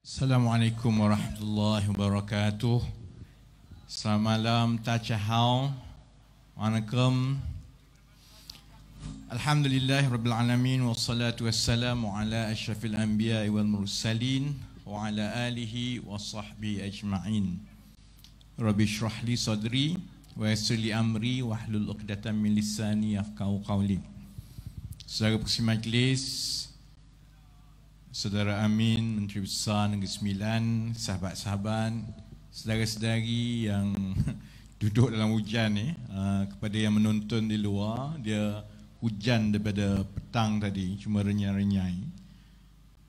Assalamualaikum warahmatullahi wabarakatuh. Selamat malam tachahau. Waalaikum. Alhamdulillah rabbil alamin wassalatu wassalamu ala asyrafil anbiya wal mursalin wa ala alihi washabbi ajmain. Rabbi shrah li sadri wa yassir li amri wahlul 'uqdatam min lisani yafqahu qawli. Saudara pengurus majlis, Saudara Amin, Menteri Besar Negeri Sembilan, sahabat-sahabat, saudara-saudari yang duduk dalam hujan ni, uh, kepada yang menonton di luar, dia hujan daripada petang tadi, cuma renyai-renyai.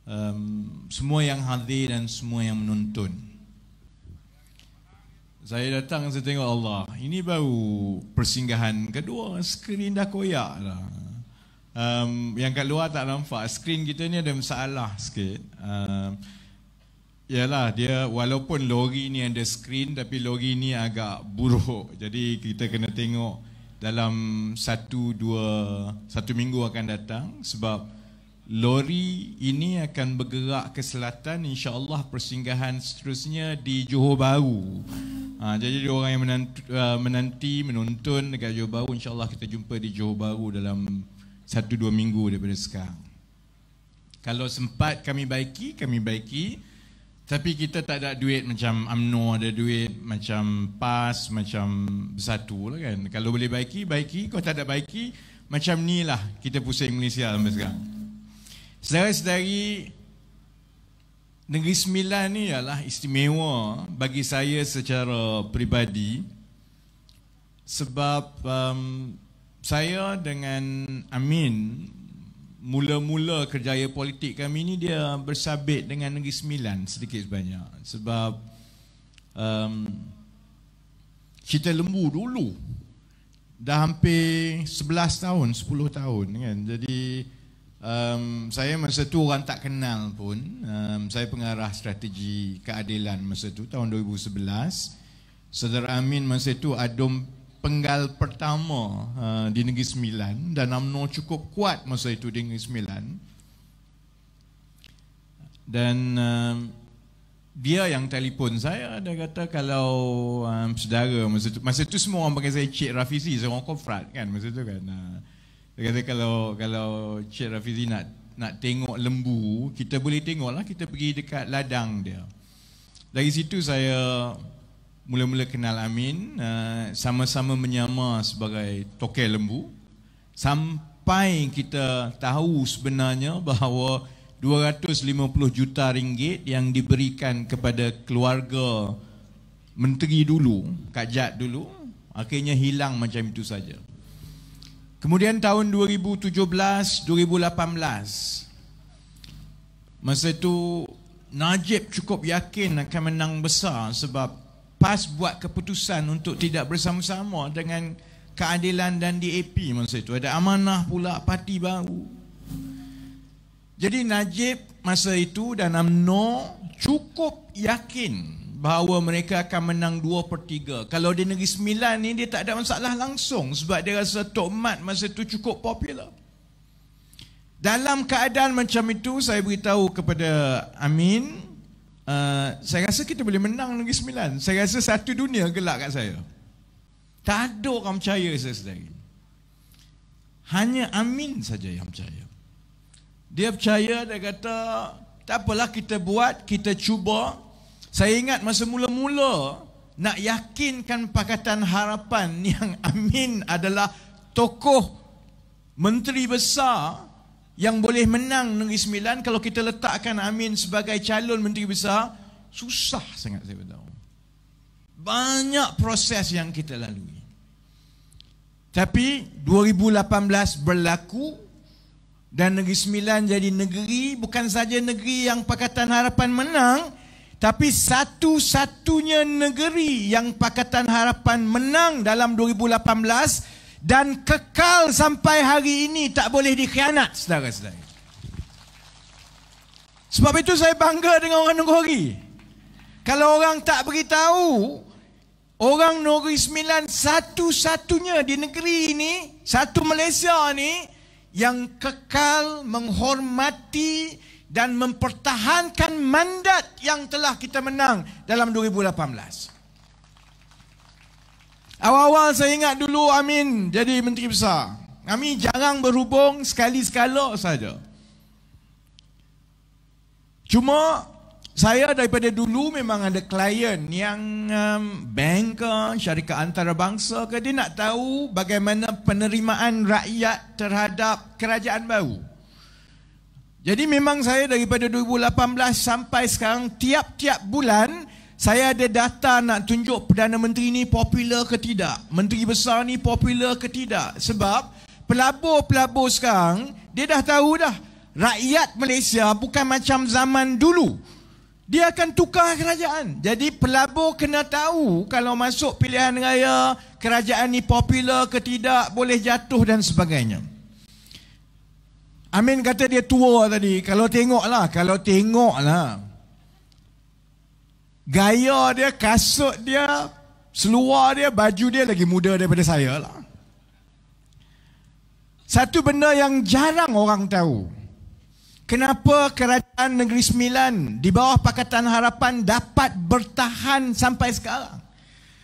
Um, semua yang hadir dan semua yang menonton. Saya datang saya tengok Allah. Ini baru persinggahan kedua. Skrin dah koyak lah um, yang kat luar tak nampak screen kita ni ada masalah sikit um, Yalah dia walaupun lori ni ada screen tapi lori ni agak buruk jadi kita kena tengok dalam satu dua satu minggu akan datang sebab lori ini akan bergerak ke selatan Insya Allah persinggahan seterusnya di Johor Bahru. Ha, jadi orang yang menanti, eh, menanti menonton dekat Johor Bahru Allah kita jumpa di Johor Bahru dalam satu dua minggu daripada sekarang. Kalau sempat kami baiki, kami baiki. Tapi kita tak ada duit macam UMNO ada duit macam PAS, macam bersatu lah kan. Kalau boleh baiki, baiki. Kalau tak ada baiki, macam ni lah kita pusing Malaysia sampai sekarang. Saudara-saudari, Negeri Sembilan ni ialah istimewa bagi saya secara peribadi sebab um, saya dengan Amin mula-mula kerjaya politik kami ni dia bersabit dengan Negeri Sembilan sedikit sebanyak sebab um, kita lembu dulu dah hampir sebelas tahun sepuluh tahun kan jadi um, saya masa tu orang tak kenal pun um, saya pengarah strategi keadilan masa tu tahun 2011 Saudara Amin masa tu adom penggal pertama uh, di Negeri Sembilan dan UMNO cukup kuat masa itu di Negeri Sembilan dan uh, dia yang telefon saya dia kata kalau um, saudara masa itu, masa itu semua orang panggil saya Cik Rafizi seorang kofrat kan masa itu kan uh, dia kata kalau kalau Cik Rafizi nak nak tengok lembu kita boleh tengok lah kita pergi dekat ladang dia dari situ saya mula-mula kenal Amin eh, sama-sama menyama sebagai tokel lembu sampai kita tahu sebenarnya bahawa 250 juta ringgit yang diberikan kepada keluarga menteri dulu Kak Jat dulu akhirnya hilang macam itu saja kemudian tahun 2017 2018 masa itu Najib cukup yakin akan menang besar sebab PAS buat keputusan untuk tidak bersama-sama dengan keadilan dan DAP masa itu. Ada amanah pula parti baru. Jadi Najib masa itu dan UMNO cukup yakin bahawa mereka akan menang 2 per 3. Kalau di Negeri Sembilan ni dia tak ada masalah langsung sebab dia rasa Tok Mat masa itu cukup popular. Dalam keadaan macam itu saya beritahu kepada Amin, Uh, saya rasa kita boleh menang Negeri Sembilan. Saya rasa satu dunia gelak kat saya. Tak ada orang percaya saya sendiri. Hanya Amin saja yang percaya. Dia percaya, dia kata, tak apalah kita buat, kita cuba. Saya ingat masa mula-mula nak yakinkan Pakatan Harapan yang Amin adalah tokoh menteri besar yang boleh menang Negeri Sembilan kalau kita letakkan Amin sebagai calon Menteri Besar susah sangat saya beritahu banyak proses yang kita lalui tapi 2018 berlaku dan Negeri Sembilan jadi negeri bukan saja negeri yang Pakatan Harapan menang tapi satu-satunya negeri yang Pakatan Harapan menang dalam 2018 dan kekal sampai hari ini tak boleh dikhianat saudara-saudara. Sebab itu saya bangga dengan orang Nogori. Kalau orang tak beritahu, orang Nogori Sembilan satu-satunya di negeri ini, satu Malaysia ni yang kekal menghormati dan mempertahankan mandat yang telah kita menang dalam 2018. Awal-awal saya ingat dulu Amin jadi Menteri Besar. Kami jarang berhubung sekali-sekala saja. Cuma saya daripada dulu memang ada klien yang um, banker, syarikat antarabangsa ke dia nak tahu bagaimana penerimaan rakyat terhadap kerajaan baru. Jadi memang saya daripada 2018 sampai sekarang tiap-tiap bulan saya ada data nak tunjuk Perdana Menteri ni popular ke tidak. Menteri besar ni popular ke tidak. Sebab pelabur-pelabur sekarang, dia dah tahu dah. Rakyat Malaysia bukan macam zaman dulu. Dia akan tukar kerajaan. Jadi pelabur kena tahu kalau masuk pilihan raya, kerajaan ni popular ke tidak, boleh jatuh dan sebagainya. Amin kata dia tua tadi. Kalau tengoklah, kalau tengoklah. Gaya dia, kasut dia, seluar dia, baju dia lagi muda daripada saya lah. Satu benda yang jarang orang tahu. Kenapa kerajaan Negeri Sembilan di bawah Pakatan Harapan dapat bertahan sampai sekarang?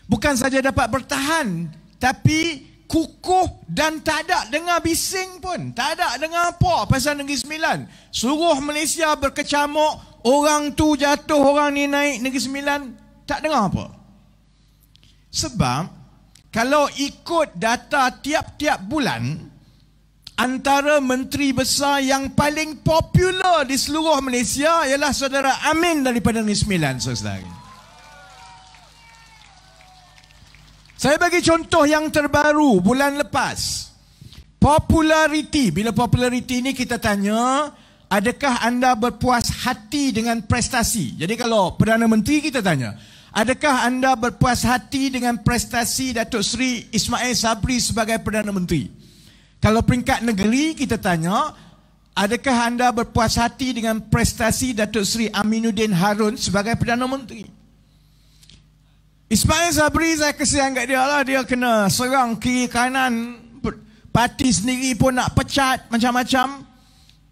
Bukan saja dapat bertahan, tapi kukuh dan tak ada dengar bising pun. Tak ada dengar apa pasal Negeri Sembilan. Suruh Malaysia berkecamuk, orang tu jatuh, orang ni naik Negeri Sembilan. Tak dengar apa. Sebab, kalau ikut data tiap-tiap bulan, antara menteri besar yang paling popular di seluruh Malaysia ialah saudara Amin daripada Negeri Sembilan, saudara-saudara. Saya bagi contoh yang terbaru bulan lepas. Populariti. Bila populariti ini kita tanya, adakah anda berpuas hati dengan prestasi? Jadi kalau Perdana Menteri kita tanya, adakah anda berpuas hati dengan prestasi Datuk Seri Ismail Sabri sebagai Perdana Menteri? Kalau peringkat negeri kita tanya, adakah anda berpuas hati dengan prestasi Datuk Seri Aminuddin Harun sebagai Perdana Menteri? Ismail Sabri saya kesian kat dia lah Dia kena serang kiri kanan Parti sendiri pun nak pecat macam-macam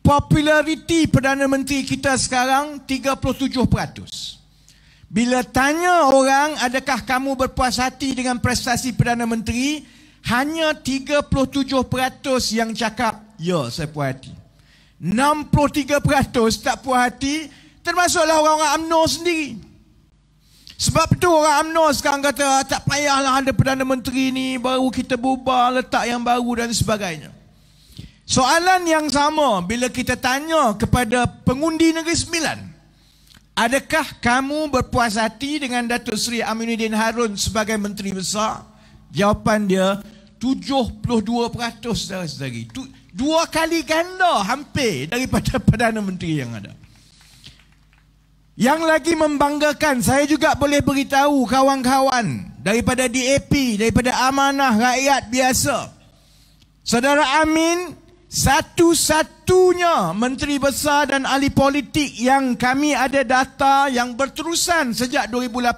Populariti Perdana Menteri kita sekarang 37% Bila tanya orang adakah kamu berpuas hati dengan prestasi Perdana Menteri Hanya 37% yang cakap ya saya puas hati 63% tak puas hati termasuklah orang-orang UMNO sendiri sebab tu orang UMNO sekarang kata ah, tak payahlah ada Perdana Menteri ni baru kita bubar letak yang baru dan sebagainya. Soalan yang sama bila kita tanya kepada pengundi Negeri Sembilan. Adakah kamu berpuas hati dengan Datuk Seri Aminuddin Harun sebagai Menteri Besar? Jawapan dia 72% dari sedari. Dua kali ganda hampir daripada Perdana Menteri yang ada. 72%. Yang lagi membanggakan, saya juga boleh beritahu kawan-kawan daripada DAP, daripada Amanah Rakyat Biasa. Saudara Amin, satu-satunya Menteri Besar dan Ahli Politik yang kami ada data yang berterusan sejak 2018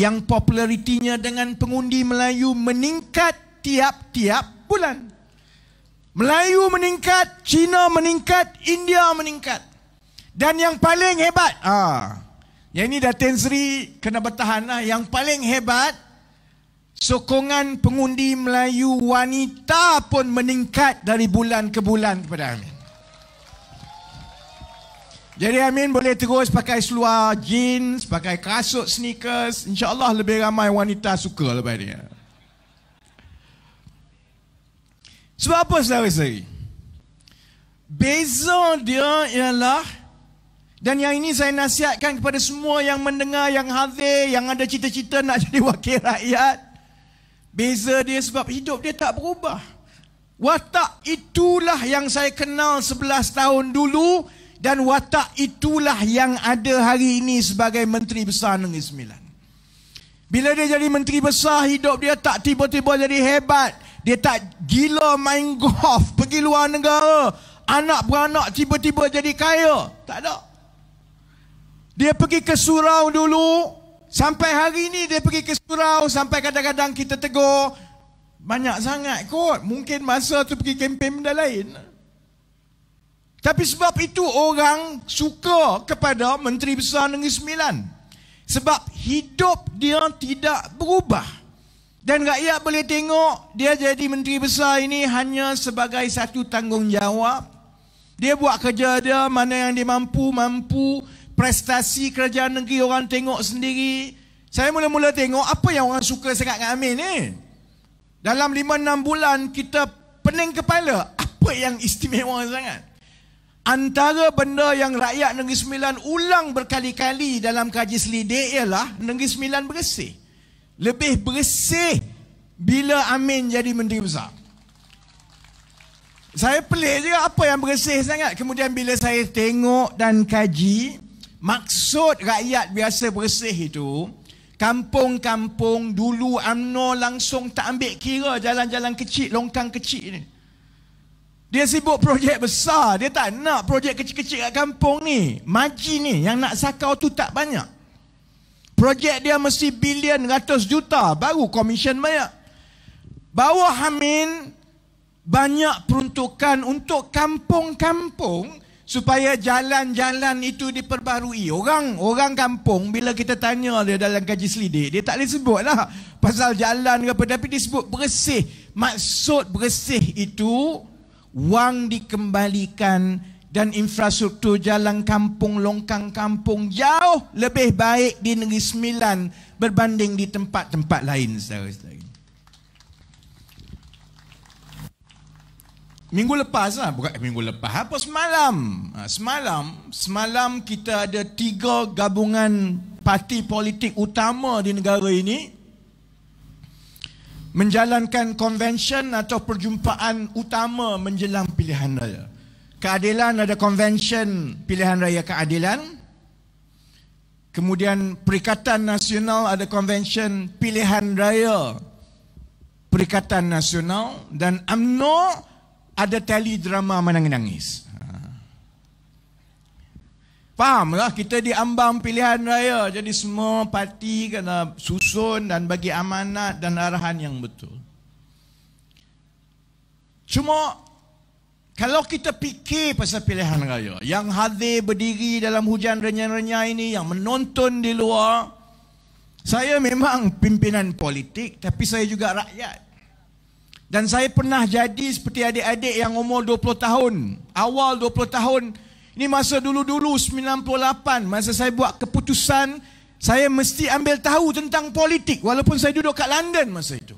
yang popularitinya dengan pengundi Melayu meningkat tiap-tiap bulan. Melayu meningkat, Cina meningkat, India meningkat. Dan yang paling hebat. Ha. Yang ini Datin Sri kena bertahan lah. Yang paling hebat. Sokongan pengundi Melayu wanita pun meningkat dari bulan ke bulan kepada Amin. Jadi Amin boleh terus pakai seluar jeans, pakai kasut sneakers. InsyaAllah lebih ramai wanita suka lepas ini. Ha. Sebab apa saudara saya? Beza dia ialah dan yang ini saya nasihatkan kepada semua yang mendengar, yang hadir, yang ada cita-cita nak jadi wakil rakyat. Beza dia sebab hidup dia tak berubah. Watak itulah yang saya kenal 11 tahun dulu dan watak itulah yang ada hari ini sebagai Menteri Besar Negeri Sembilan. Bila dia jadi Menteri Besar, hidup dia tak tiba-tiba jadi hebat. Dia tak gila main golf pergi luar negara. Anak-beranak tiba-tiba jadi kaya. Tak ada. Dia pergi ke surau dulu. Sampai hari ini dia pergi ke surau. Sampai kadang-kadang kita tegur. Banyak sangat kot. Mungkin masa tu pergi kempen benda lain. Tapi sebab itu orang suka kepada Menteri Besar Negeri Sembilan. Sebab hidup dia tidak berubah. Dan rakyat boleh tengok dia jadi Menteri Besar ini hanya sebagai satu tanggungjawab. Dia buat kerja dia, mana yang dia mampu, mampu prestasi kerajaan negeri orang tengok sendiri. Saya mula-mula tengok apa yang orang suka sangat dengan Amin ni. Dalam 5-6 bulan kita pening kepala. Apa yang istimewa sangat? Antara benda yang rakyat Negeri Sembilan ulang berkali-kali dalam kaji selidik ialah Negeri Sembilan bersih. Lebih bersih bila Amin jadi Menteri Besar. Saya pelik juga apa yang bersih sangat. Kemudian bila saya tengok dan kaji, Maksud rakyat biasa bersih itu Kampung-kampung dulu UMNO langsung tak ambil kira jalan-jalan kecil, longkang kecil ni. Dia sibuk projek besar, dia tak nak projek kecil-kecil kat kampung ni. Maji ni yang nak sakau tu tak banyak. Projek dia mesti bilion ratus juta baru komisen banyak. Bawah Hamin banyak peruntukan untuk kampung-kampung supaya jalan-jalan itu diperbarui. Orang orang kampung bila kita tanya dia dalam kaji selidik, dia tak boleh sebut lah pasal jalan ke apa. Tapi disebut bersih. Maksud bersih itu wang dikembalikan dan infrastruktur jalan kampung, longkang kampung jauh lebih baik di Negeri Sembilan berbanding di tempat-tempat lain. Saudara -saudara. Minggu lepas lah, bukan eh, minggu lepas, apa semalam. Ha, semalam, semalam kita ada tiga gabungan parti politik utama di negara ini menjalankan konvensyen atau perjumpaan utama menjelang pilihan raya. Keadilan ada konvensyen pilihan raya keadilan. Kemudian Perikatan Nasional ada konvensyen pilihan raya Perikatan Nasional dan UMNO ada drama menangis-nangis. Faham lah, kita diambang pilihan raya. Jadi semua parti kena susun dan bagi amanat dan arahan yang betul. Cuma, kalau kita fikir pasal pilihan raya, yang hadir berdiri dalam hujan renyah-renyah ini, yang menonton di luar, saya memang pimpinan politik, tapi saya juga rakyat. Dan saya pernah jadi seperti adik-adik yang umur 20 tahun. Awal 20 tahun. Ini masa dulu-dulu 98. Masa saya buat keputusan. Saya mesti ambil tahu tentang politik. Walaupun saya duduk kat London masa itu.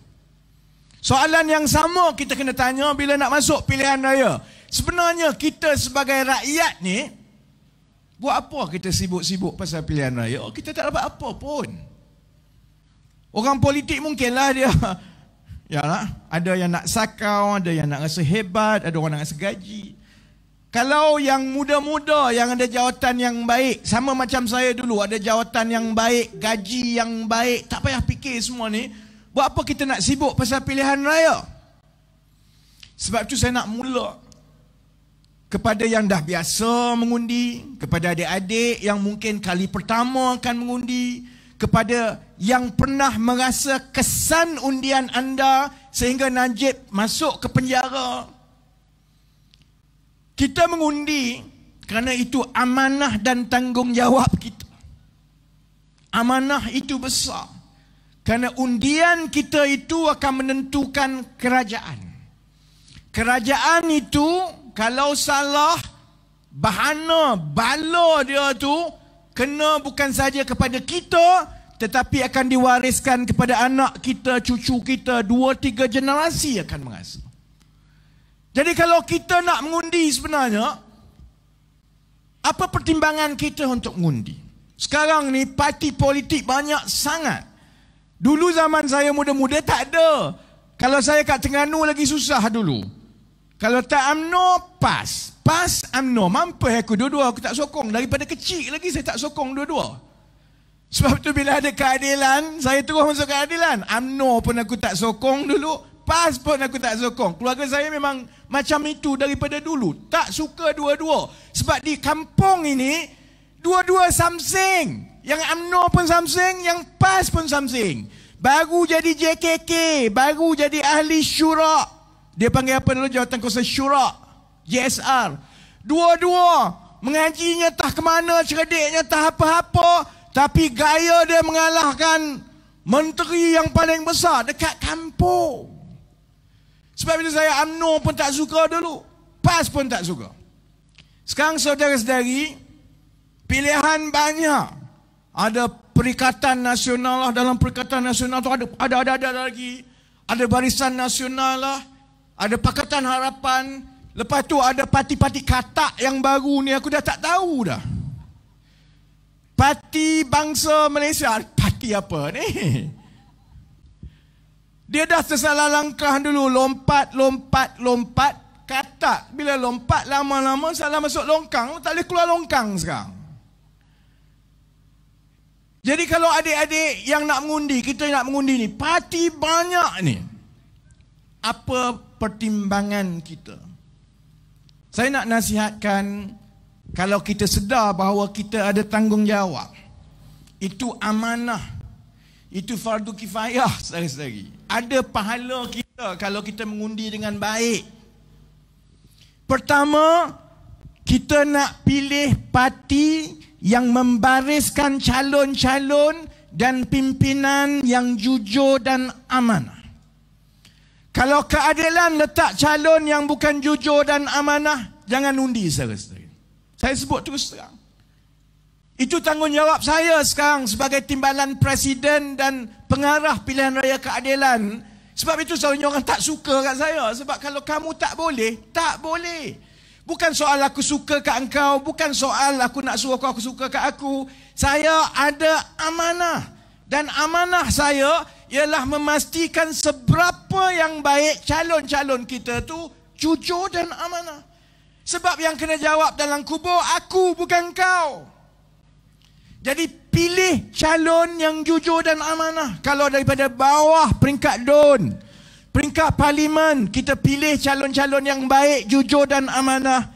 Soalan yang sama kita kena tanya bila nak masuk pilihan raya. Sebenarnya kita sebagai rakyat ni. Buat apa kita sibuk-sibuk pasal pilihan raya? Oh, kita tak dapat apa pun. Orang politik mungkinlah dia Ya lah. Ada yang nak sakau, ada yang nak rasa hebat, ada orang nak rasa gaji. Kalau yang muda-muda yang ada jawatan yang baik, sama macam saya dulu, ada jawatan yang baik, gaji yang baik, tak payah fikir semua ni, buat apa kita nak sibuk pasal pilihan raya? Sebab tu saya nak mula kepada yang dah biasa mengundi, kepada adik-adik yang mungkin kali pertama akan mengundi, kepada yang pernah merasa kesan undian anda sehingga Najib masuk ke penjara. Kita mengundi kerana itu amanah dan tanggungjawab kita. Amanah itu besar. Kerana undian kita itu akan menentukan kerajaan. Kerajaan itu kalau salah bahana bala dia tu kena bukan saja kepada kita tetapi akan diwariskan kepada anak kita, cucu kita, dua tiga generasi akan mengasuh. Jadi kalau kita nak mengundi sebenarnya, apa pertimbangan kita untuk mengundi? Sekarang ni parti politik banyak sangat. Dulu zaman saya muda-muda tak ada. Kalau saya kat Terengganu lagi susah dulu. Kalau tak UMNO, pas pas amno mampu aku dua-dua aku tak sokong daripada kecil lagi saya tak sokong dua-dua sebab tu bila ada keadilan saya terus masuk keadilan amno pun aku tak sokong dulu pas pun aku tak sokong keluarga saya memang macam itu daripada dulu tak suka dua-dua sebab di kampung ini dua-dua something yang amno pun something yang pas pun something baru jadi JKK baru jadi ahli syurak dia panggil apa dulu jawatan kuasa syurak JSR. Dua-dua mengajinya tak ke mana, cerdiknya tak apa-apa. Tapi gaya dia mengalahkan menteri yang paling besar dekat kampung. Sebab itu saya UMNO pun tak suka dulu. PAS pun tak suka. Sekarang saudara-saudari, pilihan banyak. Ada perikatan nasional lah. Dalam perikatan nasional tu ada, ada, ada, ada lagi. Ada barisan nasional lah. Ada pakatan harapan. Lepas tu ada parti-parti katak yang baru ni aku dah tak tahu dah. Parti bangsa Malaysia, parti apa ni? Dia dah tersalah langkah dulu, lompat, lompat, lompat. Katak, bila lompat lama-lama salah masuk longkang, tak boleh keluar longkang sekarang. Jadi kalau adik-adik yang nak mengundi, kita nak mengundi ni, parti banyak ni. Apa pertimbangan Kita. Saya nak nasihatkan kalau kita sedar bahawa kita ada tanggungjawab. Itu amanah. Itu fardu kifayah sehari-hari. Ada pahala kita kalau kita mengundi dengan baik. Pertama, kita nak pilih parti yang membariskan calon-calon dan pimpinan yang jujur dan amanah. Kalau keadilan letak calon yang bukan jujur dan amanah, jangan undi saya sendiri. Saya sebut terus terang. Itu tanggungjawab saya sekarang sebagai timbalan presiden dan pengarah pilihan raya keadilan. Sebab itu selalu orang tak suka kat saya. Sebab kalau kamu tak boleh, tak boleh. Bukan soal aku suka kat engkau, bukan soal aku nak suruh kau aku suka kat aku. Saya ada amanah. Dan amanah saya, ialah memastikan seberapa yang baik calon-calon kita tu jujur dan amanah. Sebab yang kena jawab dalam kubur aku bukan kau. Jadi pilih calon yang jujur dan amanah. Kalau daripada bawah peringkat don, peringkat parlimen, kita pilih calon-calon yang baik, jujur dan amanah.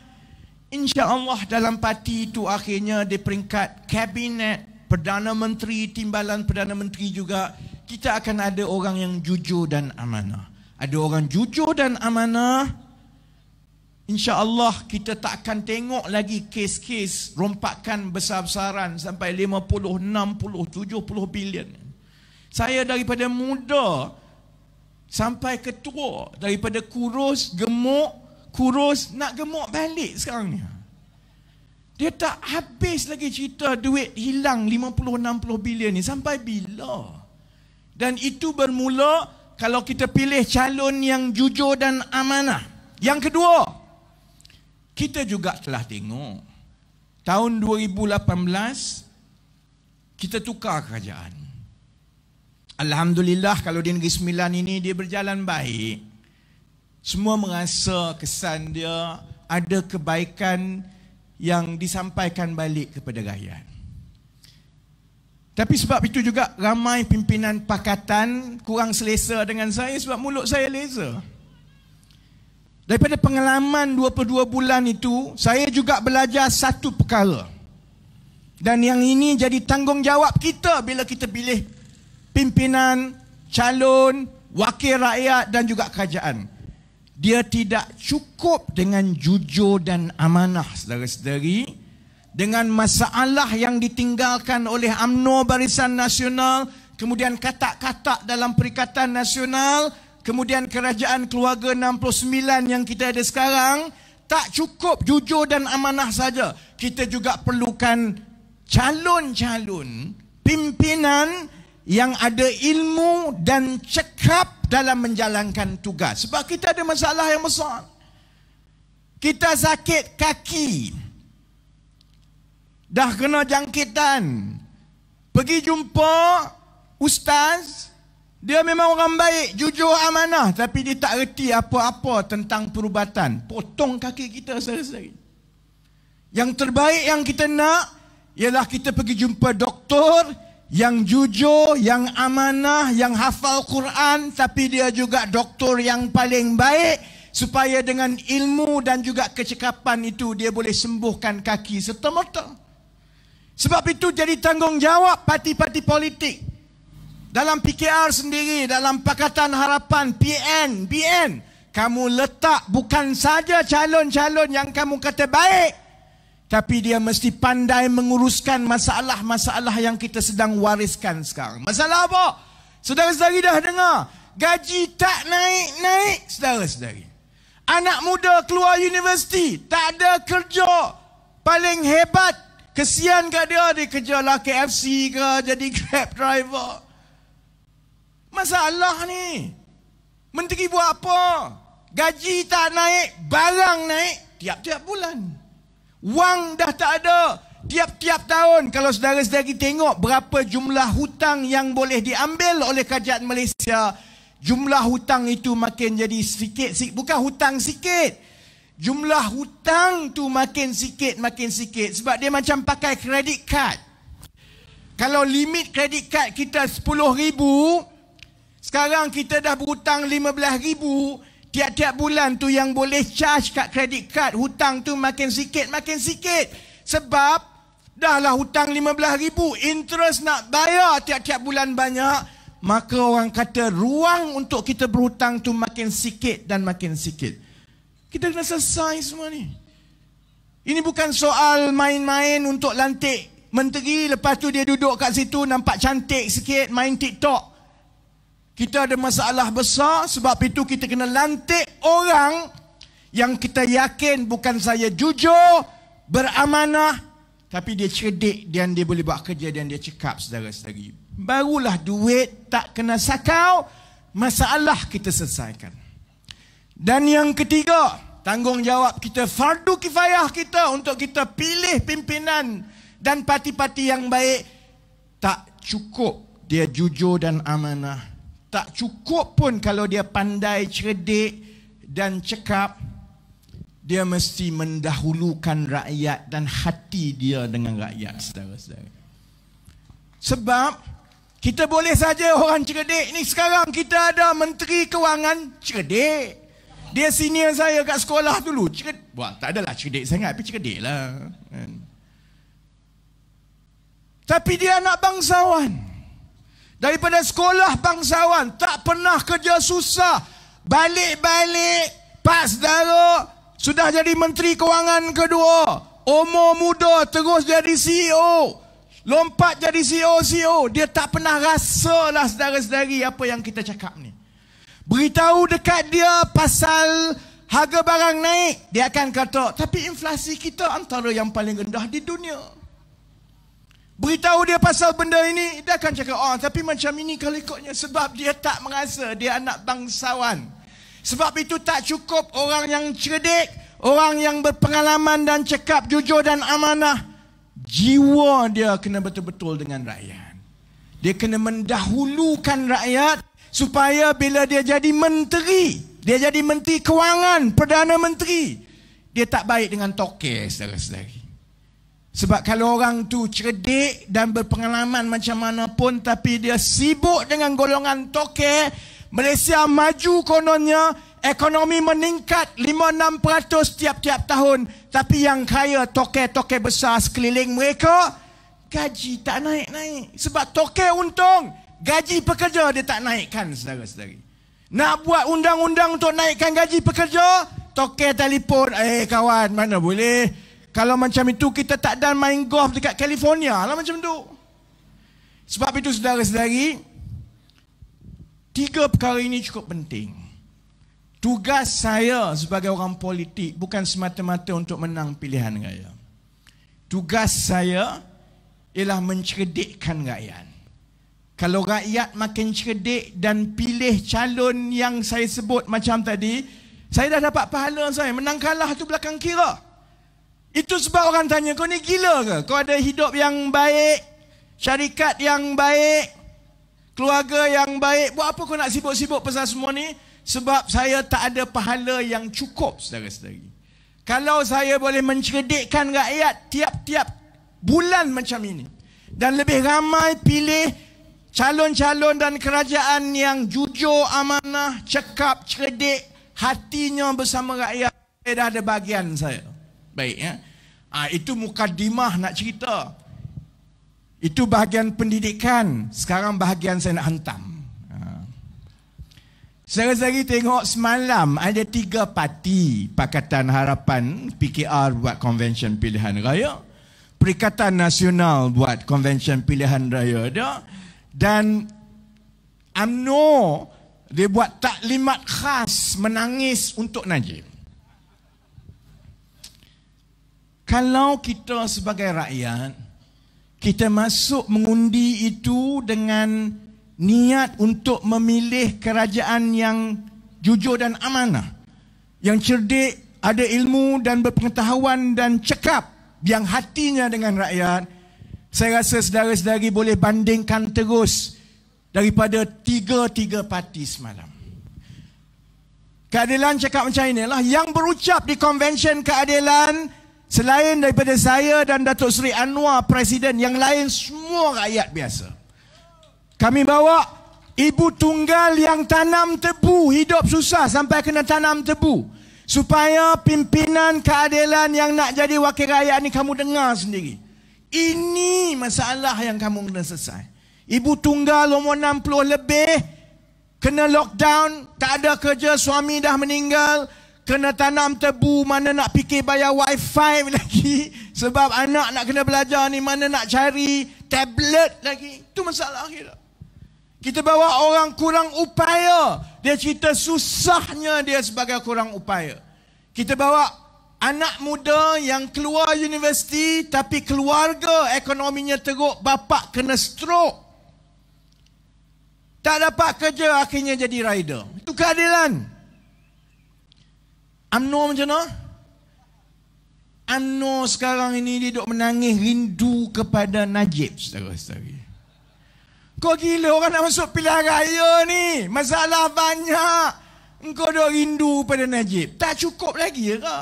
Allah dalam parti itu akhirnya di peringkat kabinet, Perdana Menteri, Timbalan Perdana Menteri juga, kita akan ada orang yang jujur dan amanah. Ada orang jujur dan amanah, Allah kita tak akan tengok lagi kes-kes rompakan besar-besaran sampai 50, 60, 70 bilion. Saya daripada muda sampai ketua, daripada kurus, gemuk, kurus, nak gemuk balik sekarang ni. Dia tak habis lagi cerita duit hilang 50, 60 bilion ni. Sampai bila? Sampai bila? Dan itu bermula kalau kita pilih calon yang jujur dan amanah. Yang kedua, kita juga telah tengok tahun 2018 kita tukar kerajaan. Alhamdulillah kalau di Negeri Sembilan ini dia berjalan baik. Semua merasa kesan dia ada kebaikan yang disampaikan balik kepada rakyat. Tapi sebab itu juga ramai pimpinan pakatan kurang selesa dengan saya sebab mulut saya leza. Daripada pengalaman 22 bulan itu, saya juga belajar satu perkara. Dan yang ini jadi tanggungjawab kita bila kita pilih pimpinan, calon, wakil rakyat dan juga kerajaan. Dia tidak cukup dengan jujur dan amanah saudara-saudari. Saudara dengan masalah yang ditinggalkan oleh UMNO Barisan Nasional, kemudian kata-kata dalam Perikatan Nasional, kemudian Kerajaan Keluarga 69 yang kita ada sekarang, tak cukup jujur dan amanah saja. Kita juga perlukan calon-calon pimpinan yang ada ilmu dan cekap dalam menjalankan tugas. Sebab kita ada masalah yang besar. Kita sakit Kaki dah kena jangkitan pergi jumpa ustaz dia memang orang baik jujur amanah tapi dia tak reti apa-apa tentang perubatan potong kaki kita selesai. yang terbaik yang kita nak ialah kita pergi jumpa doktor yang jujur, yang amanah, yang hafal Quran tapi dia juga doktor yang paling baik supaya dengan ilmu dan juga kecekapan itu dia boleh sembuhkan kaki serta-merta. Sebab itu jadi tanggungjawab parti-parti politik dalam PKR sendiri, dalam Pakatan Harapan, PN, BN, kamu letak bukan saja calon-calon yang kamu kata baik, tapi dia mesti pandai menguruskan masalah-masalah yang kita sedang wariskan sekarang. Masalah apa? Saudara-saudari dah dengar, gaji tak naik-naik, saudara-saudari. Anak muda keluar universiti, tak ada kerja, paling hebat Kesian kat dia, dia lah KFC ke, jadi grab driver. Masalah ni. Menteri buat apa? Gaji tak naik, barang naik tiap-tiap bulan. Wang dah tak ada tiap-tiap tahun. Kalau saudara-saudari tengok berapa jumlah hutang yang boleh diambil oleh kerajaan Malaysia, jumlah hutang itu makin jadi sikit-sikit. Bukan hutang sikit. sikit jumlah hutang tu makin sikit makin sikit sebab dia macam pakai kredit card kalau limit kredit card kita 10000 sekarang kita dah berhutang 15000 tiap-tiap bulan tu yang boleh charge kat kredit card hutang tu makin sikit makin sikit sebab dahlah hutang 15000 interest nak bayar tiap-tiap bulan banyak maka orang kata ruang untuk kita berhutang tu makin sikit dan makin sikit kita kena selesai semua ni. Ini bukan soal main-main untuk lantik menteri. Lepas tu dia duduk kat situ nampak cantik sikit main TikTok. Kita ada masalah besar sebab itu kita kena lantik orang yang kita yakin bukan saya jujur, beramanah. Tapi dia cerdik dan dia boleh buat kerja dan dia cekap saudara-saudari. Barulah duit tak kena sakau, masalah kita selesaikan. Dan yang ketiga, tanggungjawab kita fardu kifayah kita untuk kita pilih pimpinan dan parti-parti yang baik tak cukup dia jujur dan amanah. Tak cukup pun kalau dia pandai cerdik dan cekap dia mesti mendahulukan rakyat dan hati dia dengan rakyat saudara-saudara. Sebab kita boleh saja orang cerdik ni sekarang kita ada menteri kewangan cerdik. Dia senior saya kat sekolah dulu. Cerit, buat tak adalah cerdik sangat tapi cerdik lah. Kan. Tapi dia anak bangsawan. Daripada sekolah bangsawan, tak pernah kerja susah. Balik-balik, pas darut, sudah jadi menteri kewangan kedua. Umur muda terus jadi CEO. Lompat jadi CEO-CEO. E dia tak pernah rasa lah sedara-sedari apa yang kita cakap ni. Beritahu dekat dia pasal harga barang naik, dia akan kata, tapi inflasi kita antara yang paling rendah di dunia. Beritahu dia pasal benda ini, dia akan cakap, oh tapi macam ini kalau ikutnya sebab dia tak merasa dia anak bangsawan. Sebab itu tak cukup orang yang cerdik, orang yang berpengalaman dan cekap jujur dan amanah. Jiwa dia kena betul-betul dengan rakyat. Dia kena mendahulukan rakyat supaya bila dia jadi menteri, dia jadi menteri kewangan, perdana menteri, dia tak baik dengan tokeh saudara-saudari. Sebab kalau orang tu cerdik dan berpengalaman macam mana pun tapi dia sibuk dengan golongan toke Malaysia maju kononnya, ekonomi meningkat 5-6% tiap-tiap tahun. Tapi yang kaya toke toke besar sekeliling mereka, gaji tak naik-naik. Sebab toke untung gaji pekerja dia tak naikkan saudara-saudari. Nak buat undang-undang untuk naikkan gaji pekerja, tokek telefon, eh kawan mana boleh. Kalau macam itu kita tak dan main golf dekat California lah macam tu. Sebab itu saudara-saudari, tiga perkara ini cukup penting. Tugas saya sebagai orang politik bukan semata-mata untuk menang pilihan raya. Tugas saya ialah mencerdikkan rakyat. Kalau rakyat makin cerdik dan pilih calon yang saya sebut macam tadi, saya dah dapat pahala saya. Menang kalah tu belakang kira. Itu sebab orang tanya, kau ni gila ke? Kau ada hidup yang baik, syarikat yang baik, keluarga yang baik. Buat apa kau nak sibuk-sibuk pasal semua ni? Sebab saya tak ada pahala yang cukup, saudara-saudari. Kalau saya boleh mencerdikkan rakyat tiap-tiap bulan macam ini. Dan lebih ramai pilih calon-calon dan kerajaan yang jujur, amanah, cekap, cerdik, hatinya bersama rakyat, saya dah ada bagian saya. Baik, ya. Ha, itu mukadimah nak cerita. Itu bahagian pendidikan. Sekarang bahagian saya nak hantam. Saya ah. sehari tengok semalam ada tiga parti Pakatan Harapan PKR buat konvensyen pilihan raya. Perikatan Nasional buat konvensyen pilihan raya dia dan UMNO dia buat taklimat khas menangis untuk Najib kalau kita sebagai rakyat kita masuk mengundi itu dengan niat untuk memilih kerajaan yang jujur dan amanah yang cerdik ada ilmu dan berpengetahuan dan cekap yang hatinya dengan rakyat, saya rasa saudara-saudari boleh bandingkan terus daripada tiga-tiga parti semalam. Keadilan cakap macam inilah yang berucap di konvensyen keadilan selain daripada saya dan Datuk Seri Anwar presiden yang lain semua rakyat biasa. Kami bawa ibu tunggal yang tanam tebu hidup susah sampai kena tanam tebu supaya pimpinan keadilan yang nak jadi wakil rakyat ni kamu dengar sendiri. Ini masalah yang kamu kena selesai. Ibu tunggal umur 60 lebih, kena lockdown, tak ada kerja, suami dah meninggal, kena tanam tebu, mana nak fikir bayar wifi lagi, sebab anak nak kena belajar ni, mana nak cari tablet lagi. Itu masalah akhirat. Kita bawa orang kurang upaya. Dia cerita susahnya dia sebagai kurang upaya. Kita bawa anak muda yang keluar universiti tapi keluarga ekonominya teruk, bapa kena strok. Tak dapat kerja akhirnya jadi rider. Itu keadilan. amno macam mana? amno sekarang ini dia dok menangis rindu kepada Najib saudara-saudari. Kau gila orang nak masuk pilihan raya ni. Masalah banyak. Engkau dok rindu pada Najib. Tak cukup lagi ke? Ya?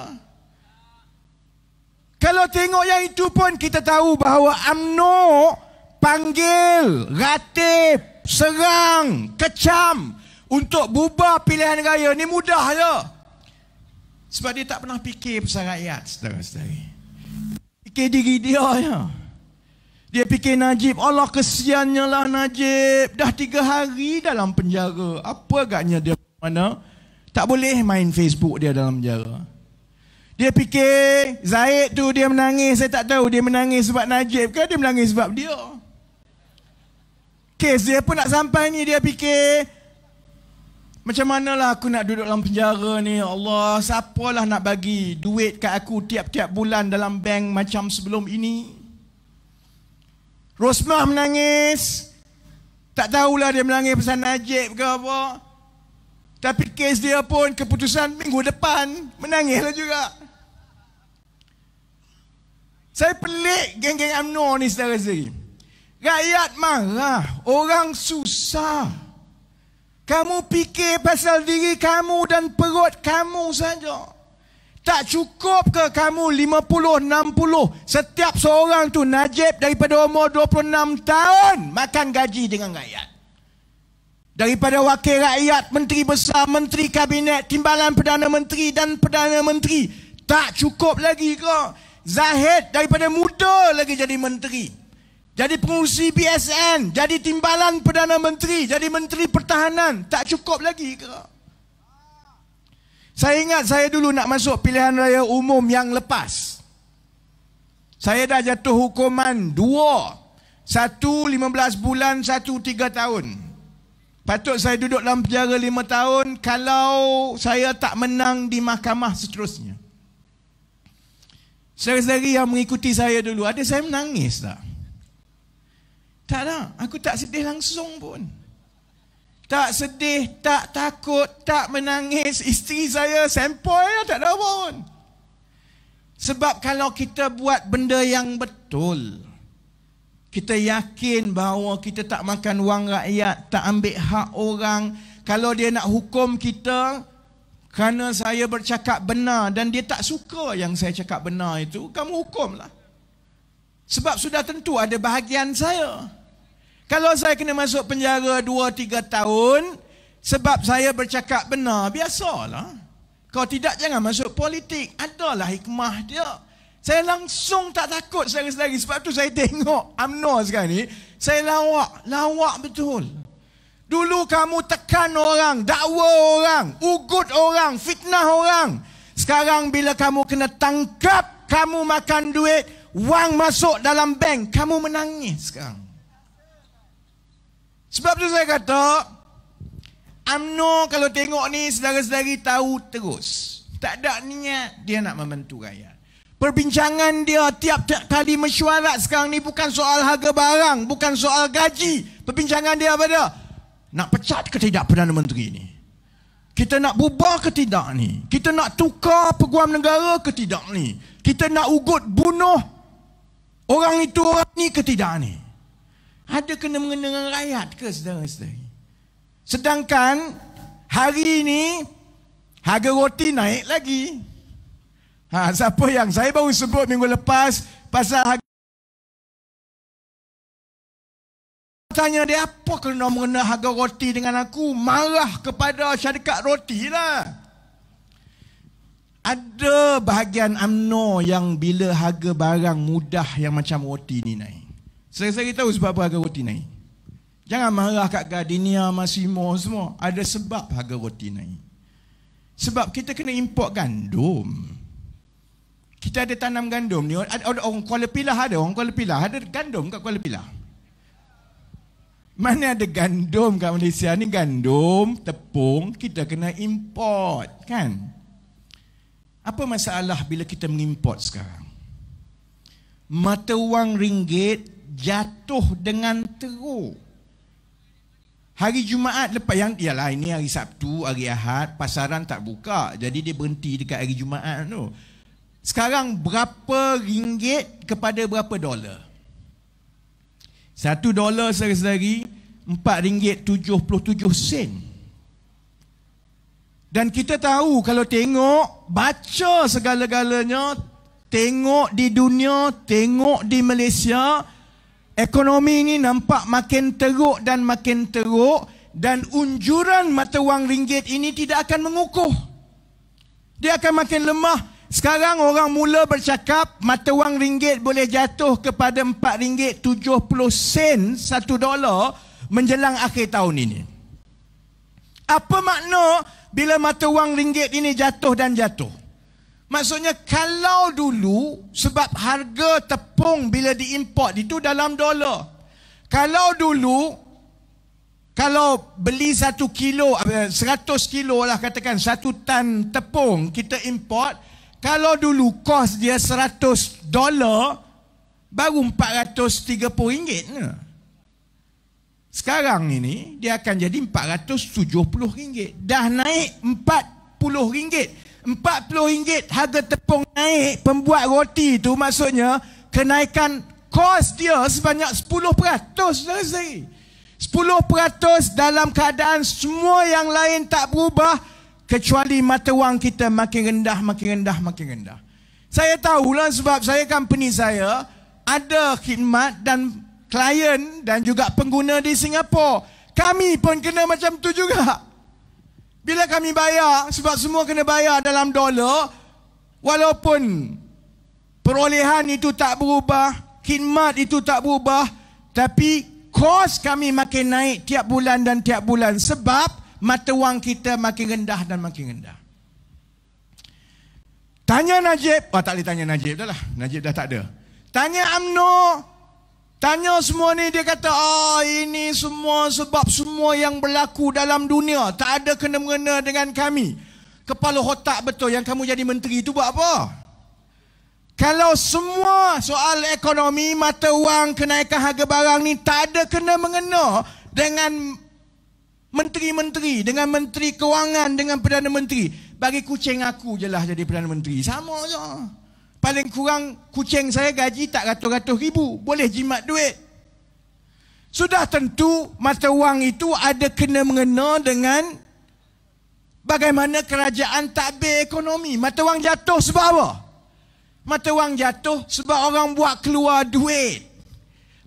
Kalau tengok yang itu pun kita tahu bahawa UMNO panggil, ratib, serang, kecam untuk bubar pilihan raya ni mudah je. Sebab dia tak pernah fikir pasal rakyat saudara-saudari. Fikir diri dia je. Dia fikir Najib, Allah kesiannya lah Najib. Dah tiga hari dalam penjara. Apa agaknya dia mana? Tak boleh main Facebook dia dalam penjara. Dia fikir Zaid tu dia menangis saya tak tahu dia menangis sebab Najib ke dia menangis sebab dia. Kes dia pun nak sampai ni dia fikir macam manalah aku nak duduk dalam penjara ni ya Allah siapalah nak bagi duit kat aku tiap-tiap bulan dalam bank macam sebelum ini. Rosmah menangis. Tak tahulah dia menangis pasal Najib ke apa. Tapi kes dia pun keputusan minggu depan menangislah juga. Saya pelik geng-geng UMNO ni saudara-saudari. Rakyat marah, orang susah. Kamu fikir pasal diri kamu dan perut kamu saja. Tak cukup ke kamu 50 60 setiap seorang tu Najib daripada umur 26 tahun makan gaji dengan rakyat. Daripada wakil rakyat, menteri besar, menteri kabinet, timbalan perdana menteri dan perdana menteri tak cukup lagi ke? Zahid daripada muda lagi jadi menteri. Jadi pengurusi BSN, jadi timbalan Perdana Menteri, jadi Menteri Pertahanan. Tak cukup lagi ke? Saya ingat saya dulu nak masuk pilihan raya umum yang lepas. Saya dah jatuh hukuman dua. Satu lima belas bulan, satu tiga tahun. Patut saya duduk dalam penjara lima tahun kalau saya tak menang di mahkamah seterusnya. Saudara-saudari yang mengikuti saya dulu, ada saya menangis tak? Tak ada. Aku tak sedih langsung pun. Tak sedih, tak takut, tak menangis. Isteri saya sempoi lah, tak ada pun. Sebab kalau kita buat benda yang betul, kita yakin bahawa kita tak makan wang rakyat, tak ambil hak orang. Kalau dia nak hukum kita, kerana saya bercakap benar dan dia tak suka yang saya cakap benar itu, kamu hukumlah. Sebab sudah tentu ada bahagian saya. Kalau saya kena masuk penjara 2-3 tahun, sebab saya bercakap benar, biasalah. Kau tidak jangan masuk politik, adalah hikmah dia. Saya langsung tak takut saya sendiri sebab tu saya tengok UMNO sekarang ni, saya lawak, lawak betul. Dulu kamu tekan orang, dakwa orang, ugut orang, fitnah orang. Sekarang bila kamu kena tangkap, kamu makan duit, wang masuk dalam bank, kamu menangis sekarang. Sebab tu saya kata, UMNO kalau tengok ni, sedara-sedari tahu terus. Tak ada niat dia nak membantu rakyat. Perbincangan dia tiap-tiap kali mesyuarat sekarang ni bukan soal harga barang, bukan soal gaji. Perbincangan dia apa dia? Nak pecat ke tidak Perdana Menteri ini? Kita nak bubar ke tidak ni? Kita nak tukar peguam negara ke tidak ni? Kita nak ugut bunuh orang itu orang ni ke tidak ni? Ada kena mengenai dengan rakyat ke saudara-saudari? Sedangkan hari ini harga roti naik lagi. Ha, siapa yang saya baru sebut minggu lepas pasal harga tanya dia apa kena mengenai harga roti dengan aku marah kepada syarikat roti lah ada bahagian amno yang bila harga barang mudah yang macam roti ni naik sering-sering tahu sebab apa harga roti naik jangan marah kat Gardenia Massimo semua ada sebab harga roti naik sebab kita kena import gandum kita ada tanam gandum ni ada orang Kuala Pilah ada orang Kuala Pilah ada gandum kat Kuala Pilah mana ada gandum kat Malaysia ni gandum, tepung kita kena import kan? Apa masalah bila kita mengimport sekarang? Mata wang ringgit jatuh dengan teruk. Hari Jumaat lepas yang ialah ini hari Sabtu, hari Ahad, pasaran tak buka. Jadi dia berhenti dekat hari Jumaat tu. Sekarang berapa ringgit kepada berapa dolar? Satu dolar sehari-hari Empat ringgit tujuh puluh tujuh sen Dan kita tahu kalau tengok Baca segala-galanya Tengok di dunia Tengok di Malaysia Ekonomi ini nampak makin teruk dan makin teruk Dan unjuran mata wang ringgit ini tidak akan mengukuh Dia akan makin lemah sekarang orang mula bercakap mata wang ringgit boleh jatuh kepada 4 ringgit 70 sen 1 dolar menjelang akhir tahun ini. Apa makna bila mata wang ringgit ini jatuh dan jatuh? Maksudnya kalau dulu sebab harga tepung bila diimport itu dalam dolar. Kalau dulu kalau beli satu kilo, eh, seratus kilo lah katakan satu tan tepung kita import, kalau dulu kos dia 100 dolar baru 430 ringgit sekarang ini dia akan jadi 470 ringgit dah naik 40 ringgit 40 ringgit harga tepung naik pembuat roti itu maksudnya kenaikan kos dia sebanyak 10% dari 10% dalam keadaan semua yang lain tak berubah Kecuali mata wang kita makin rendah, makin rendah, makin rendah. Saya tahulah sebab saya company saya ada khidmat dan klien dan juga pengguna di Singapura. Kami pun kena macam tu juga. Bila kami bayar, sebab semua kena bayar dalam dolar, walaupun perolehan itu tak berubah, khidmat itu tak berubah, tapi kos kami makin naik tiap bulan dan tiap bulan. Sebab, mata wang kita makin rendah dan makin rendah. Tanya Najib, oh, tak boleh tanya Najib dah lah. Najib dah tak ada. Tanya Amno, tanya semua ni dia kata, oh ini semua sebab semua yang berlaku dalam dunia tak ada kena-mengena dengan kami. Kepala hotak betul yang kamu jadi menteri itu buat apa? Kalau semua soal ekonomi, mata wang, kenaikan harga barang ni tak ada kena mengena dengan Menteri-menteri dengan menteri kewangan dengan Perdana Menteri. Bagi kucing aku je lah jadi Perdana Menteri. Sama je. Paling kurang kucing saya gaji tak ratus-ratus ribu. Boleh jimat duit. Sudah tentu mata wang itu ada kena mengena dengan bagaimana kerajaan tak takbir ekonomi. Mata wang jatuh sebab apa? Mata wang jatuh sebab orang buat keluar duit.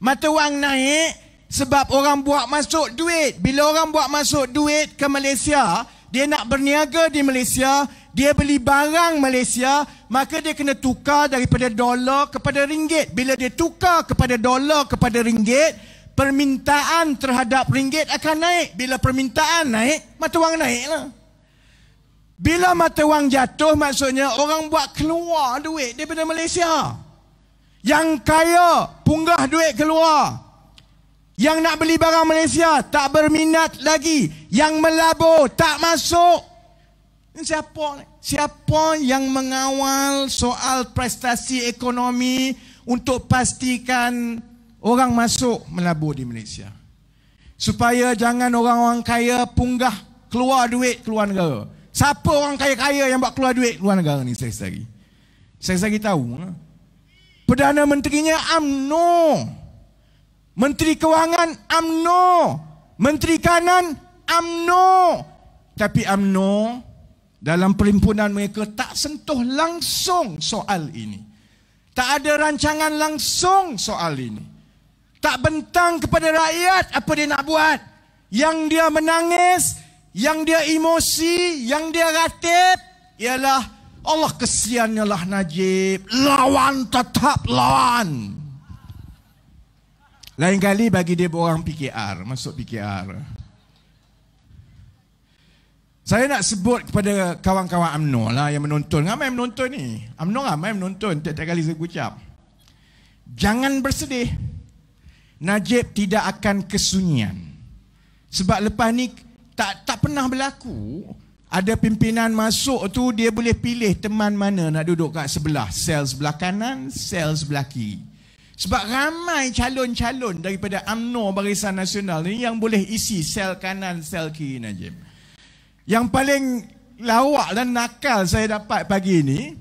Mata wang naik sebab orang buat masuk duit. Bila orang buat masuk duit ke Malaysia, dia nak berniaga di Malaysia, dia beli barang Malaysia, maka dia kena tukar daripada dolar kepada ringgit. Bila dia tukar kepada dolar kepada ringgit, permintaan terhadap ringgit akan naik. Bila permintaan naik, mata wang naiklah. Bila mata wang jatuh, maksudnya orang buat keluar duit daripada Malaysia. Yang kaya, punggah duit keluar. Yang nak beli barang Malaysia tak berminat lagi. Yang melabur tak masuk. Siapa siapa yang mengawal soal prestasi ekonomi untuk pastikan orang masuk melabur di Malaysia? Supaya jangan orang-orang kaya punggah keluar duit keluar negara. Siapa orang kaya-kaya yang buat keluar duit keluar negara ni saya sekali? Saya sekali tahu. Perdana Menterinya UMNO. Um, Menteri Kewangan AMNO, Menteri Kanan AMNO. Tapi AMNO dalam perhimpunan mereka tak sentuh langsung soal ini. Tak ada rancangan langsung soal ini. Tak bentang kepada rakyat apa dia nak buat. Yang dia menangis, yang dia emosi, yang dia ratip ialah Allah kesiannya lah Najib. Lawan tetap lawan. Lain kali bagi dia orang PKR, masuk PKR. Saya nak sebut kepada kawan-kawan UMNO lah yang menonton. Ramai yang menonton ni. UMNO ramai yang menonton. Tiap-tiap kali saya ucap. Jangan bersedih. Najib tidak akan kesunyian. Sebab lepas ni tak tak pernah berlaku. Ada pimpinan masuk tu dia boleh pilih teman mana nak duduk kat sebelah. Sel sebelah kanan, sel sebelah kiri. Sebab ramai calon-calon daripada UMNO Barisan Nasional ni yang boleh isi sel kanan, sel kiri Najib. Yang paling lawak dan nakal saya dapat pagi ini,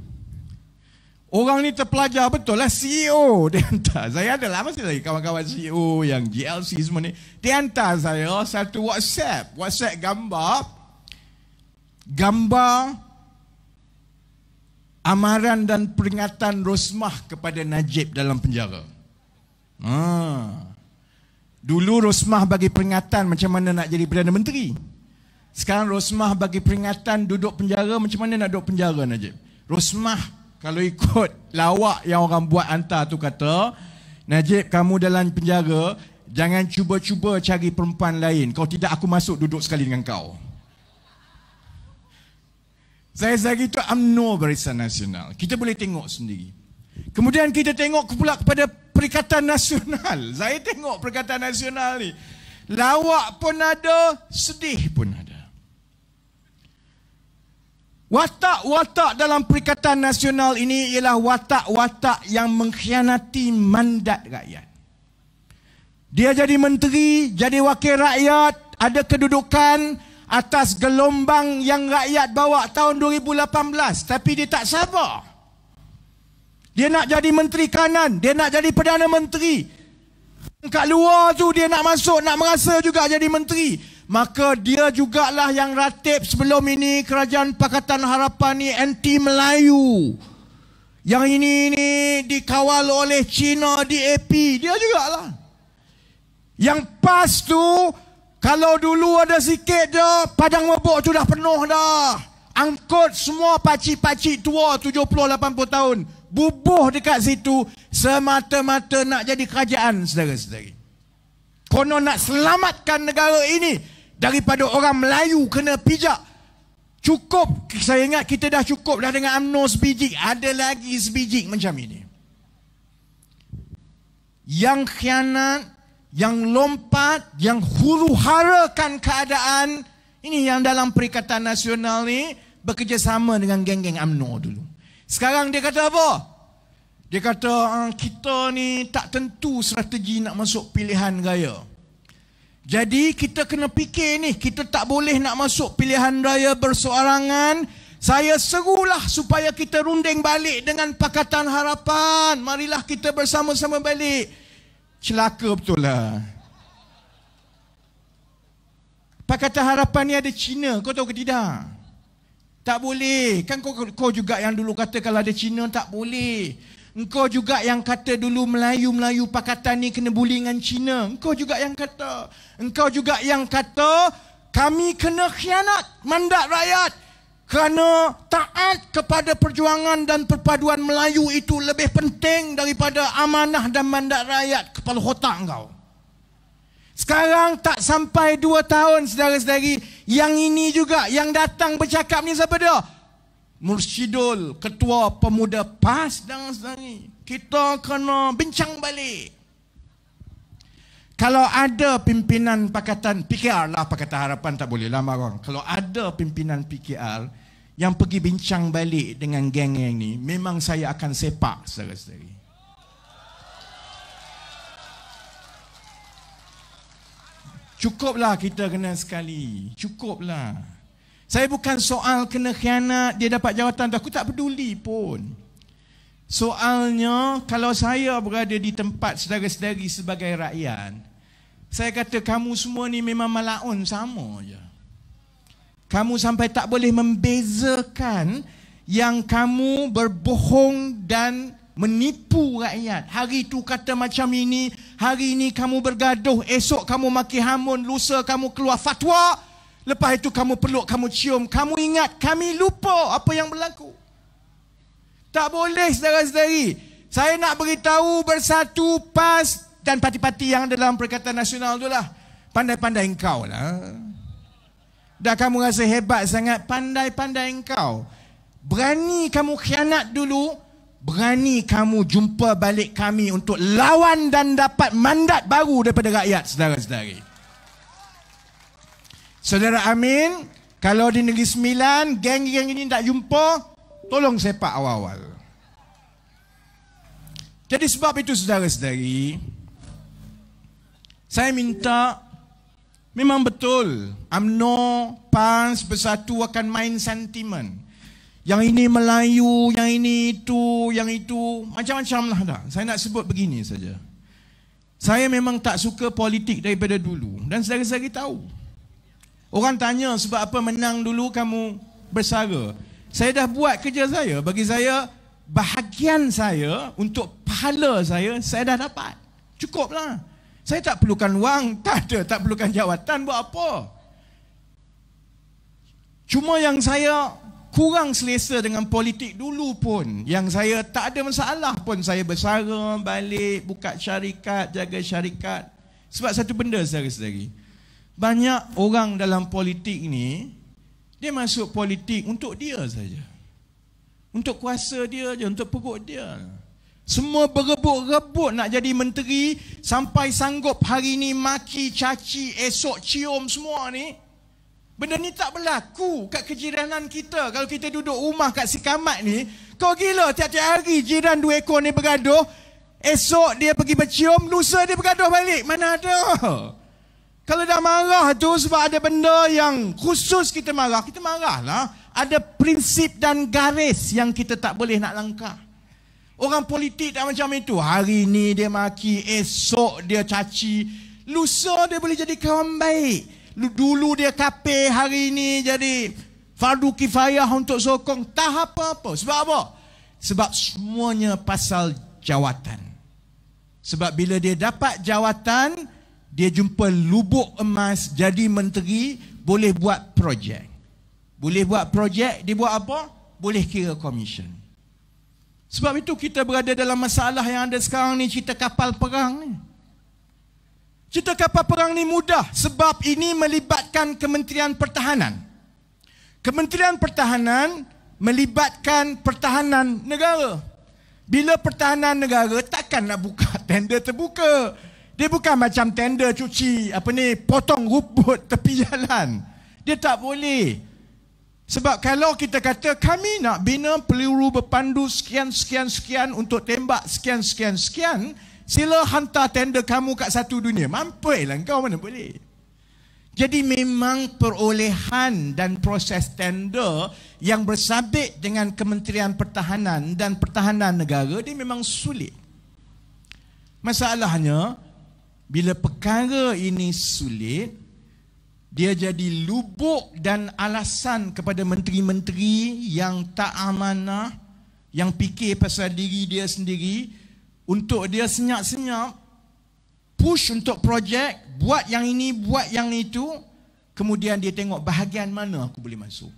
orang ni terpelajar betul lah CEO. Dia hantar. Saya ada lama sekali lagi kawan-kawan CEO yang GLC semua ni. Dia hantar saya satu WhatsApp. WhatsApp gambar. Gambar amaran dan peringatan Rosmah kepada Najib dalam penjara. Ha. Dulu Rosmah bagi peringatan macam mana nak jadi Perdana Menteri. Sekarang Rosmah bagi peringatan duduk penjara macam mana nak duduk penjara Najib. Rosmah kalau ikut lawak yang orang buat hantar tu kata, Najib kamu dalam penjara, jangan cuba-cuba cari perempuan lain. Kalau tidak aku masuk duduk sekali dengan kau. Saya sehari itu UMNO Barisan Nasional. Kita boleh tengok sendiri. Kemudian kita tengok ke pula kepada Perikatan Nasional. Saya tengok Perikatan Nasional ni. Lawak pun ada, sedih pun ada. Watak-watak dalam Perikatan Nasional ini ialah watak-watak yang mengkhianati mandat rakyat. Dia jadi menteri, jadi wakil rakyat, ada kedudukan atas gelombang yang rakyat bawa tahun 2018 tapi dia tak sabar. Dia nak jadi menteri kanan, dia nak jadi perdana menteri. Kat luar tu dia nak masuk, nak merasa juga jadi menteri. Maka dia jugalah yang ratib sebelum ini kerajaan Pakatan Harapan ni anti Melayu. Yang ini ni dikawal oleh China di DAP, dia jugalah. Yang PAS tu kalau dulu ada sikit je padang mabuk tu dah penuh dah. Angkut semua pakcik-pakcik tua 70 80 tahun bubuh dekat situ semata-mata nak jadi kerajaan saudara-saudari. Konon nak selamatkan negara ini daripada orang Melayu kena pijak. Cukup, saya ingat kita dah cukup dah dengan UMNO sebiji. Ada lagi sebiji macam ini. Yang khianat, yang lompat, yang huru-harakan keadaan. Ini yang dalam Perikatan Nasional ni bekerjasama dengan geng-geng UMNO dulu. Sekarang dia kata apa? Dia kata ah, kita ni tak tentu strategi nak masuk pilihan raya. Jadi kita kena fikir ni, kita tak boleh nak masuk pilihan raya bersorangan. Saya serulah supaya kita runding balik dengan Pakatan Harapan. Marilah kita bersama-sama balik. Celaka betul lah. Pakatan Harapan ni ada Cina, kau tahu ke tidak? Tak boleh. Kan kau, kau juga yang dulu kata kalau ada Cina tak boleh. Engkau juga yang kata dulu Melayu-Melayu pakatan ni kena buli dengan Cina. Engkau juga yang kata. Engkau juga yang kata kami kena khianat mandat rakyat. Kerana taat kepada perjuangan dan perpaduan Melayu itu lebih penting daripada amanah dan mandat rakyat kepala kotak engkau. Sekarang tak sampai dua tahun saudara-saudari. Yang ini juga yang datang bercakap ni siapa dia? Mursyidul, ketua pemuda PAS dan saudari. Kita kena bincang balik. Kalau ada pimpinan pakatan PKR lah Pakatan Harapan tak boleh lama Marong. Kalau ada pimpinan PKR yang pergi bincang balik dengan geng-geng ni, memang saya akan sepak saudara-saudari. Cukuplah kita kena sekali. Cukuplah. Saya bukan soal kena khianat, dia dapat jawatan tu. Aku tak peduli pun. Soalnya, kalau saya berada di tempat saudara-saudari sebagai rakyat, saya kata kamu semua ni memang malaun sama je. Kamu sampai tak boleh membezakan yang kamu berbohong dan menipu rakyat. Hari itu kata macam ini, hari ini kamu bergaduh, esok kamu maki hamun, lusa kamu keluar fatwa, lepas itu kamu peluk, kamu cium, kamu ingat, kami lupa apa yang berlaku. Tak boleh saudara-saudari. Saya nak beritahu bersatu PAS dan parti-parti yang ada dalam Perikatan Nasional itulah. Pandai-pandai engkau lah. Dah kamu rasa hebat sangat, pandai-pandai engkau. Berani kamu khianat dulu, berani kamu jumpa balik kami untuk lawan dan dapat mandat baru daripada rakyat saudara-saudari. Saudara Amin, kalau di Negeri Sembilan, geng-geng ini tak jumpa, tolong sepak awal-awal. Jadi sebab itu saudara-saudari, saya minta memang betul UMNO, PANS, Bersatu akan main sentimen. Yang ini Melayu, yang ini itu, yang itu. Macam-macam lah dah. Saya nak sebut begini saja. Saya memang tak suka politik daripada dulu. Dan sedari-sedari tahu. Orang tanya sebab apa menang dulu kamu bersara. Saya dah buat kerja saya. Bagi saya, bahagian saya untuk pahala saya, saya dah dapat. Cukuplah. Saya tak perlukan wang, tak ada. Tak perlukan jawatan buat apa. Cuma yang saya kurang selesa dengan politik dulu pun yang saya tak ada masalah pun saya bersara balik buka syarikat jaga syarikat sebab satu benda saya sendiri banyak orang dalam politik ni dia masuk politik untuk dia saja untuk kuasa dia je untuk perut dia semua berebut-rebut nak jadi menteri sampai sanggup hari ni maki caci esok cium semua ni Benda ni tak berlaku kat kejiranan kita. Kalau kita duduk rumah kat sikamat ni, kau gila tiap-tiap hari jiran dua ekor ni bergaduh, esok dia pergi bercium, lusa dia bergaduh balik. Mana ada? Kalau dah marah tu sebab ada benda yang khusus kita marah, kita marahlah. Ada prinsip dan garis yang kita tak boleh nak langkah. Orang politik tak macam itu. Hari ni dia maki, esok dia caci. Lusa dia boleh jadi kawan baik dulu dia kape hari ini jadi fardu kifayah untuk sokong tak apa-apa sebab apa sebab semuanya pasal jawatan sebab bila dia dapat jawatan dia jumpa lubuk emas jadi menteri boleh buat projek boleh buat projek dia buat apa boleh kira komisen sebab itu kita berada dalam masalah yang ada sekarang ni cerita kapal perang ni Cerita kapal perang ni mudah sebab ini melibatkan Kementerian Pertahanan. Kementerian Pertahanan melibatkan pertahanan negara. Bila pertahanan negara takkan nak buka tender terbuka. Dia bukan macam tender cuci apa ni potong rumput tepi jalan. Dia tak boleh. Sebab kalau kita kata kami nak bina peluru berpandu sekian sekian sekian untuk tembak sekian sekian sekian, sekian Sila hantar tender kamu kat satu dunia. Mampailah kau mana boleh. Jadi memang perolehan dan proses tender yang bersabit dengan Kementerian Pertahanan dan Pertahanan Negara dia memang sulit. Masalahnya bila perkara ini sulit dia jadi lubuk dan alasan kepada menteri-menteri yang tak amanah yang fikir pasal diri dia sendiri untuk dia senyap-senyap push untuk projek buat yang ini buat yang itu kemudian dia tengok bahagian mana aku boleh masuk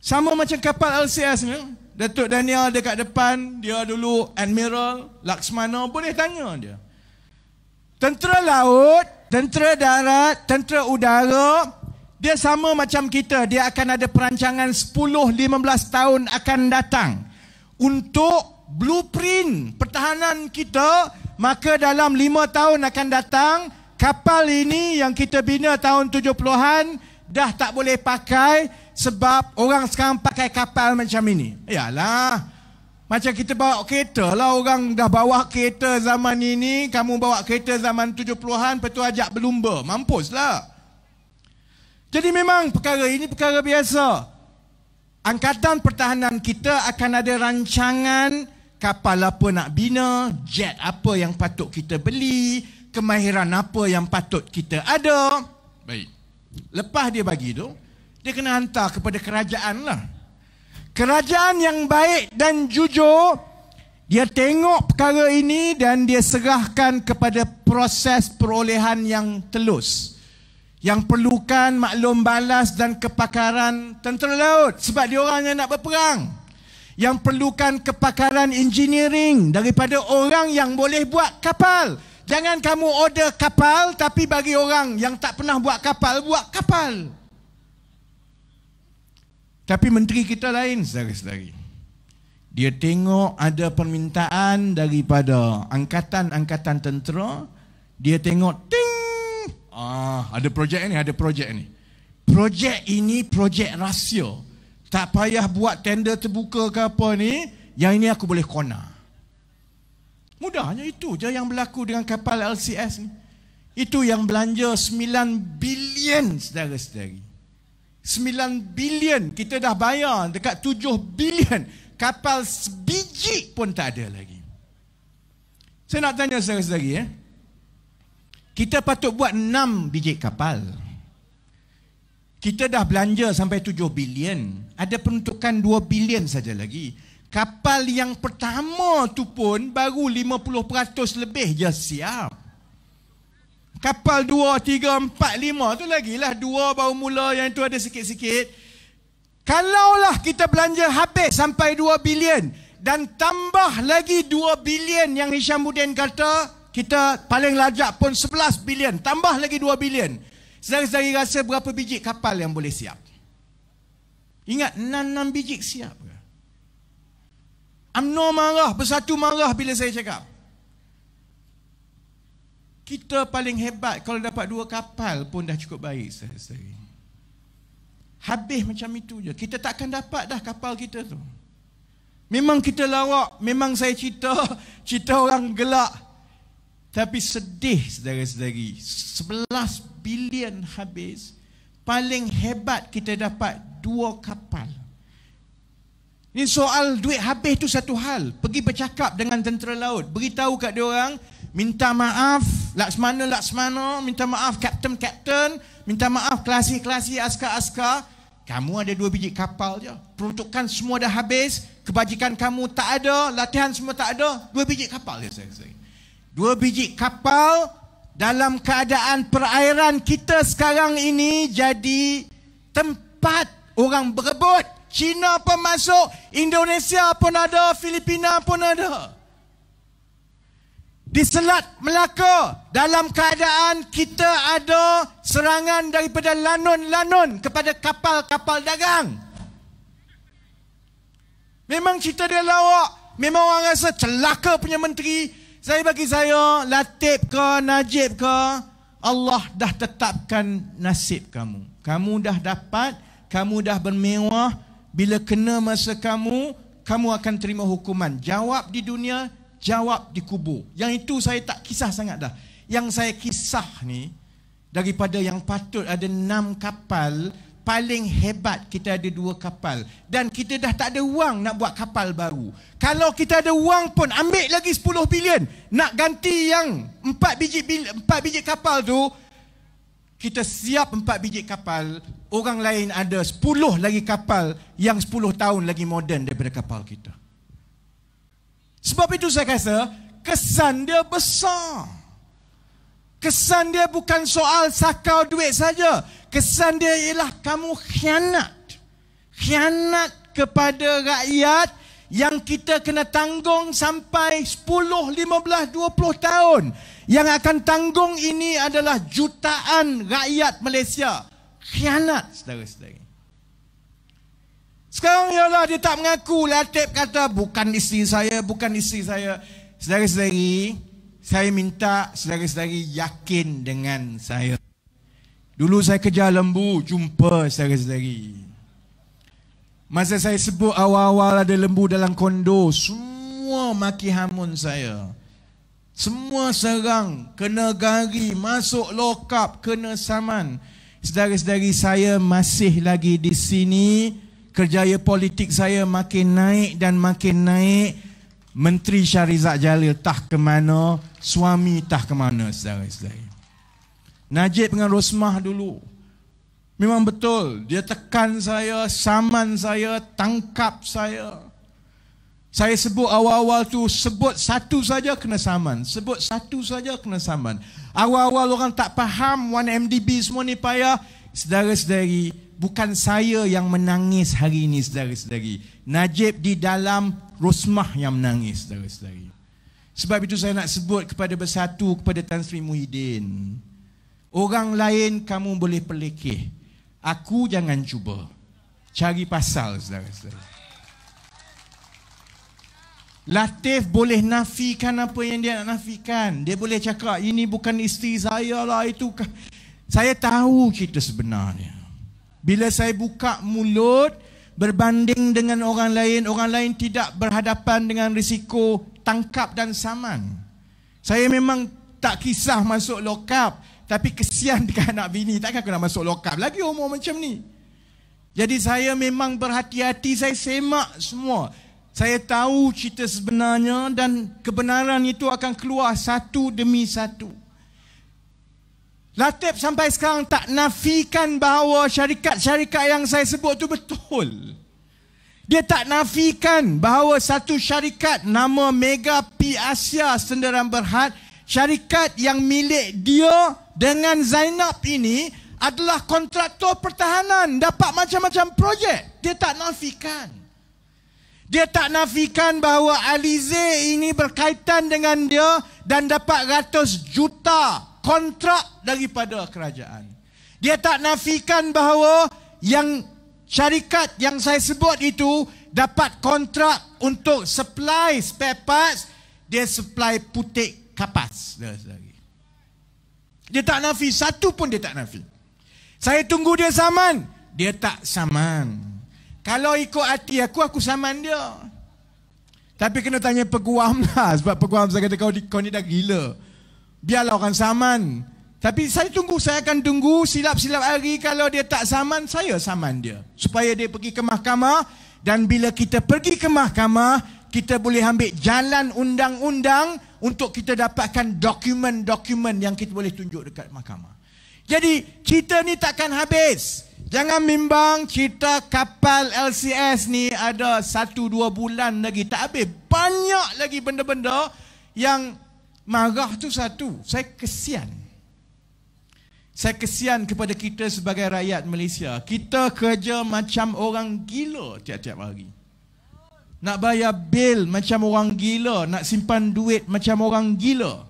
sama macam kapal LCS ni Datuk Daniel dekat depan dia dulu admiral Laksmana boleh tanya dia tentera laut tentera darat tentera udara dia sama macam kita dia akan ada perancangan 10 15 tahun akan datang untuk blueprint pertahanan kita maka dalam 5 tahun akan datang kapal ini yang kita bina tahun 70-an dah tak boleh pakai sebab orang sekarang pakai kapal macam ini. Yalah. Macam kita bawa kereta lah orang dah bawa kereta zaman ini, kamu bawa kereta zaman 70-an, petu ajak berlumba. lah. Jadi memang perkara ini perkara biasa. Angkatan pertahanan kita akan ada rancangan kapal apa nak bina, jet apa yang patut kita beli, kemahiran apa yang patut kita ada. Baik. Lepas dia bagi tu, dia kena hantar kepada kerajaan lah. Kerajaan yang baik dan jujur, dia tengok perkara ini dan dia serahkan kepada proses perolehan yang telus. Yang perlukan maklum balas dan kepakaran tentera laut sebab dia orang yang nak berperang yang perlukan kepakaran engineering daripada orang yang boleh buat kapal. Jangan kamu order kapal tapi bagi orang yang tak pernah buat kapal, buat kapal. Tapi menteri kita lain, saudara-saudari. Dia tengok ada permintaan daripada angkatan-angkatan tentera. Dia tengok, ting! Ah, ada projek ini, ada projek ini. Projek ini projek rahsia. Tak payah buat tender terbuka ke apa ni. Yang ini aku boleh kona. Mudahnya itu je yang berlaku dengan kapal LCS ni. Itu yang belanja 9 bilion saudara sedari. 9 bilion. Kita dah bayar dekat 7 bilion. Kapal sebiji pun tak ada lagi. Saya nak tanya saudara-saudari. Eh? Kita patut buat 6 biji Kapal. Kita dah belanja sampai 7 bilion. Ada peruntukan 2 bilion saja lagi. Kapal yang pertama tu pun baru 50% lebih je siap. Kapal 2, 3, 4, 5 tu lagi lah. 2 baru mula yang tu ada sikit-sikit. Kalaulah kita belanja habis sampai 2 bilion dan tambah lagi 2 bilion yang Hisham Budin kata, kita paling lajak pun 11 bilion. Tambah lagi 2 bilion. Sedari-sedari rasa berapa biji kapal yang boleh siap. Ingat, enam-enam biji siap. UMNO marah, bersatu marah bila saya cakap. Kita paling hebat kalau dapat dua kapal pun dah cukup baik sehari-hari. Habis macam itu je. Kita takkan dapat dah kapal kita tu. Memang kita lawak, memang saya cerita, cerita orang gelak. Tapi sedih sedari-sedari. Sebelas bilion habis paling hebat kita dapat dua kapal ini soal duit habis tu satu hal pergi bercakap dengan tentera laut beritahu kat dia minta maaf laksmana laksmana minta maaf kapten kapten minta maaf kelasi kelasi askar askar kamu ada dua biji kapal je peruntukan semua dah habis kebajikan kamu tak ada latihan semua tak ada dua biji kapal je saya dua biji kapal dalam keadaan perairan kita sekarang ini jadi tempat orang berebut. China pun masuk, Indonesia pun ada, Filipina pun ada. Di Selat Melaka, dalam keadaan kita ada serangan daripada lanun-lanun kepada kapal-kapal dagang. Memang cerita dia lawak. Memang orang rasa celaka punya menteri. Saya bagi saya Latib ke Najib ke Allah dah tetapkan nasib kamu Kamu dah dapat Kamu dah bermewah Bila kena masa kamu Kamu akan terima hukuman Jawab di dunia Jawab di kubur Yang itu saya tak kisah sangat dah Yang saya kisah ni Daripada yang patut ada enam kapal paling hebat kita ada dua kapal dan kita dah tak ada wang nak buat kapal baru. Kalau kita ada wang pun ambil lagi 10 bilion nak ganti yang 4 biji 4 biji kapal tu kita siap 4 biji kapal, orang lain ada 10 lagi kapal yang 10 tahun lagi moden daripada kapal kita. Sebab itu saya rasa kesan dia besar. Kesan dia bukan soal sakau duit saja. Kesan dia ialah kamu khianat. Khianat kepada rakyat yang kita kena tanggung sampai 10, 15, 20 tahun. Yang akan tanggung ini adalah jutaan rakyat Malaysia. Khianat, saudara-saudari. Sekarang ialah dia tak mengaku. Latif kata, bukan isteri saya, bukan isteri saya. Saudara-saudari, saudara-saudari, saya minta saudara-saudari yakin dengan saya. Dulu saya kejar lembu, jumpa saudara-saudari. Masa saya sebut awal-awal ada lembu dalam kondo, semua maki hamun saya. Semua serang, kena gari, masuk lokap, kena saman. Sedari-sedari saya masih lagi di sini, kerjaya politik saya makin naik dan makin naik. Menteri Syarizat Jalil tah ke mana, suami tah ke mana saudara-saudari. Najib dengan Rosmah dulu. Memang betul, dia tekan saya, saman saya, tangkap saya. Saya sebut awal-awal tu sebut satu saja kena saman, sebut satu saja kena saman. Awal-awal orang tak faham 1MDB semua ni payah, saudara sedari. bukan saya yang menangis hari ini sedari sedari. Najib di dalam rosmah yang menangis saudara-saudari. Sebab itu saya nak sebut kepada bersatu kepada Tan Sri Muhyiddin. Orang lain kamu boleh pelekeh. Aku jangan cuba. Cari pasal saudara-saudari. Latif boleh nafikan apa yang dia nak nafikan. Dia boleh cakap, ini bukan isteri saya lah. Itu saya tahu cerita sebenarnya. Bila saya buka mulut, berbanding dengan orang lain, orang lain tidak berhadapan dengan risiko tangkap dan saman. Saya memang tak kisah masuk lokap, tapi kesian dekat anak bini, takkan aku nak masuk lokap lagi umur macam ni. Jadi saya memang berhati-hati, saya semak semua. Saya tahu cerita sebenarnya dan kebenaran itu akan keluar satu demi satu. Latif sampai sekarang tak nafikan bahawa syarikat-syarikat yang saya sebut tu betul. Dia tak nafikan bahawa satu syarikat nama Mega P Asia Sendirian Berhad, syarikat yang milik dia dengan Zainab ini adalah kontraktor pertahanan dapat macam-macam projek. Dia tak nafikan. Dia tak nafikan bahawa Alize ini berkaitan dengan dia dan dapat ratus juta kontrak daripada kerajaan. Dia tak nafikan bahawa yang syarikat yang saya sebut itu dapat kontrak untuk supply spare parts, dia supply putik kapas. Dia tak nafi, satu pun dia tak nafi. Saya tunggu dia saman, dia tak saman. Kalau ikut hati aku, aku saman dia. Tapi kena tanya peguam lah. Sebab peguam saya kata kau, kau ni dah gila biarlah orang saman. Tapi saya tunggu, saya akan tunggu silap-silap hari kalau dia tak saman, saya saman dia. Supaya dia pergi ke mahkamah dan bila kita pergi ke mahkamah, kita boleh ambil jalan undang-undang untuk kita dapatkan dokumen-dokumen yang kita boleh tunjuk dekat mahkamah. Jadi cerita ni takkan habis. Jangan bimbang cerita kapal LCS ni ada satu dua bulan lagi tak habis. Banyak lagi benda-benda yang Marah tu satu, saya kesian. Saya kesian kepada kita sebagai rakyat Malaysia. Kita kerja macam orang gila tiap-tiap hari. Nak bayar bil macam orang gila, nak simpan duit macam orang gila.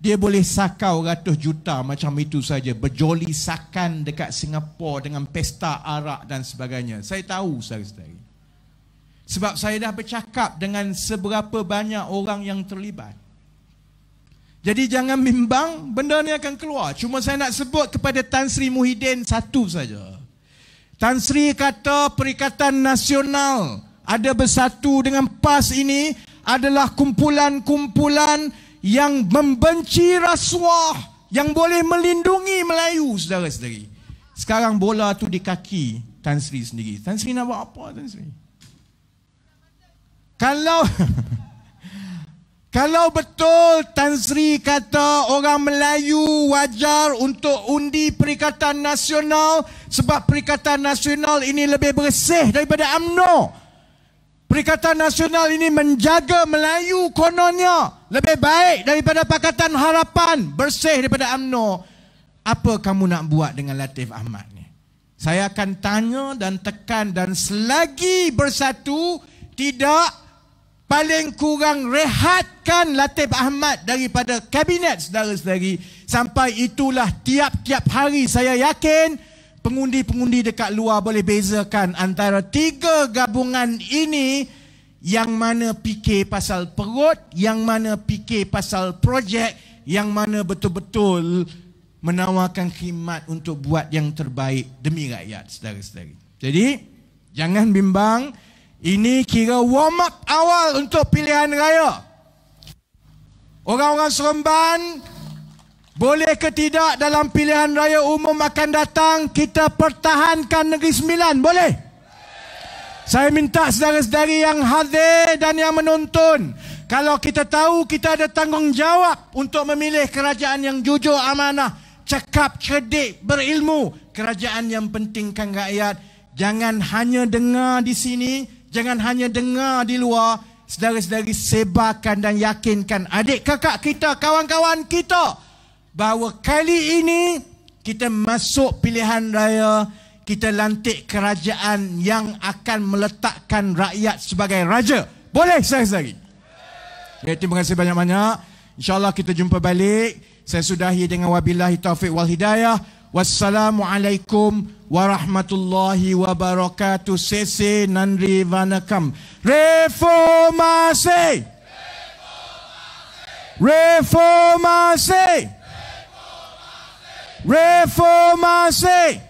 Dia boleh sakau ratus juta macam itu saja berjoli sakan dekat Singapura dengan pesta arak dan sebagainya. Saya tahu saudara-saudari. Sebab saya dah bercakap dengan seberapa banyak orang yang terlibat. Jadi jangan bimbang, benda ni akan keluar. Cuma saya nak sebut kepada Tan Sri Muhyiddin satu saja. Tan Sri kata Perikatan Nasional ada bersatu dengan PAS ini adalah kumpulan-kumpulan yang membenci rasuah yang boleh melindungi Melayu saudara-saudari. Sekarang bola tu di kaki Tan Sri sendiri. Tan Sri nak buat apa Tan Sri? Kalau... Kalau betul Tan Sri kata orang Melayu wajar untuk undi Perikatan Nasional sebab Perikatan Nasional ini lebih bersih daripada UMNO. Perikatan Nasional ini menjaga Melayu kononnya lebih baik daripada Pakatan Harapan bersih daripada UMNO. Apa kamu nak buat dengan Latif Ahmad ni? Saya akan tanya dan tekan dan selagi bersatu tidak paling kurang rehatkan Latif Ahmad daripada kabinet saudara-saudari sampai itulah tiap-tiap hari saya yakin pengundi-pengundi dekat luar boleh bezakan antara tiga gabungan ini yang mana fikir pasal perut, yang mana fikir pasal projek, yang mana betul-betul menawarkan khidmat untuk buat yang terbaik demi rakyat saudara-saudari. Jadi, Jangan bimbang. Ini kira warm up awal untuk pilihan raya. Orang-orang Seremban boleh ke tidak dalam pilihan raya umum akan datang kita pertahankan Negeri Sembilan. Boleh? Saya minta saudara-saudari yang hadir dan yang menonton. Kalau kita tahu kita ada tanggungjawab untuk memilih kerajaan yang jujur amanah. Cekap, cerdik, berilmu. Kerajaan yang pentingkan rakyat. Jangan hanya dengar di sini. Jangan hanya dengar di sini. Jangan hanya dengar di luar Sedara-sedari sebarkan dan yakinkan Adik kakak kita, kawan-kawan kita Bahawa kali ini Kita masuk pilihan raya Kita lantik kerajaan Yang akan meletakkan rakyat sebagai raja Boleh sedari-sedari? Ya, terima kasih banyak-banyak InsyaAllah kita jumpa balik Saya sudahi dengan wabilahi taufiq wal hidayah Wassalamualaikum warahmatullahi wabarakatuh warahmatullahi wabarakatuh sese nanri vanakam reformasi reformasi reformasi reformasi